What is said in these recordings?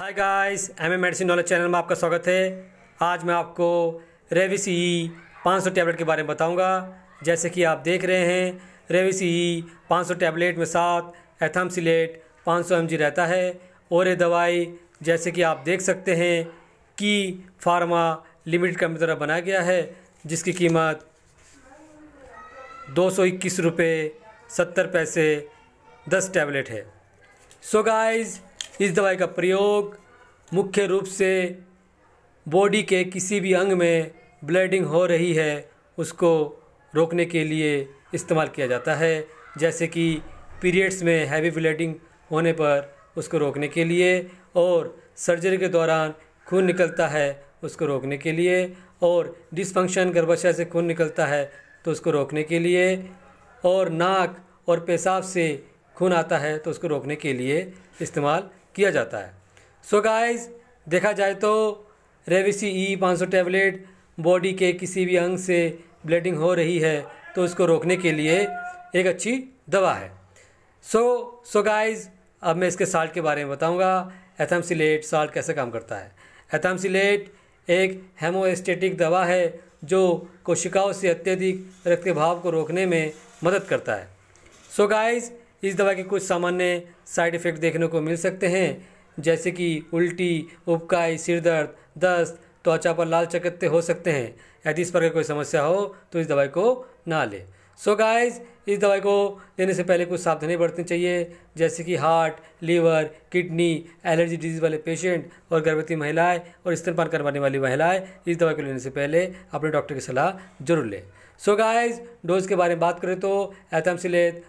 हाय guys M medicine knowledge channel में आपका स्वागत है आज मैं आपको रेविस ई पाँच सौ टैबलेट के बारे में बताऊंगा जैसे कि आप देख रहे हैं रेविस ई पाँच सौ टैबलेट में साथ सिलेट पाँच सौ एम जी रहता है और ये दवाई जैसे कि आप देख सकते हैं कि फार्मा लिमिटेड कंपनी द्वारा बनाया गया है जिसकी कीमत दो सौ इक्कीस रुपये सत्तर पैसे दस टैबलेट है सो so गाइज़ इस दवाई का प्रयोग मुख्य रूप से बॉडी के किसी भी अंग में ब्लीडिंग हो रही है उसको रोकने के लिए इस्तेमाल किया जाता है जैसे कि पीरियड्स में हैवी ब्लीडिंग होने पर उसको रोकने के लिए और सर्जरी के दौरान खून निकलता है उसको रोकने के लिए और डिसफंक्शन गर्भाशय से खून निकलता है तो उसको रोकने के लिए और नाक और पेशाब से खून आता है तो उसको रोकने के लिए इस्तेमाल किया जाता है सो so गाइस देखा जाए तो रेविसी ई पाँच सौ टैबलेट बॉडी के किसी भी अंग से ब्लीडिंग हो रही है तो उसको रोकने के लिए एक अच्छी दवा है सो सो गाइस अब मैं इसके साल्ट के बारे में बताऊंगा एथमसिलेट साल्ट कैसे काम करता है एथमसिलेट एक हेमोस्टेटिक दवा है जो कोशिकाओं से अत्यधिक रक्त भाव को रोकने में मदद करता है सो so गाइज़ इस दवा के कुछ सामान्य साइड इफ़ेक्ट देखने को मिल सकते हैं जैसे कि उल्टी उपकाई सिर दर्द दस्त त्वचा पर लाल चकत्ते हो सकते हैं यदि इस पर कोई समस्या हो तो इस दवाई को ना लें सो so गाइस इस दवाई को लेने से पहले कुछ सावधानी बरतनी चाहिए जैसे कि heart liver kidney allergy disease वाले पेशेंट और गर्भवती महिलाएं और स्तनपान करवाने वाली महिलाएं इस दवाई को लेने से पहले अपने डॉक्टर की सलाह जरूर लें सो गाइस डोज के बारे में बात करें तो एथम सिलेत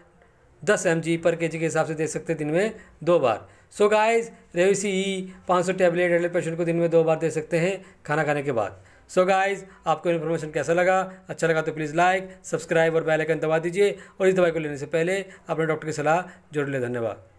दस एम जी पर के जी के हिसाब से दे सकते हैं दिन में दो बार सो गाइज़ रेविसी ई पाँच सौ टैबलेट एडल पेशेंट को दिन में दो बार दे सकते हैं खाना खाने के बाद सो so गाइज आपको इन्फॉर्मेशन कैसा लगा अच्छा लगा तो प्लीज़ लाइक सब्सक्राइब और बेल आइकन दबा दीजिए और इस दवाई को लेने से पहले अपने डॉक्टर की सलाह जरूर लें धन्यवाद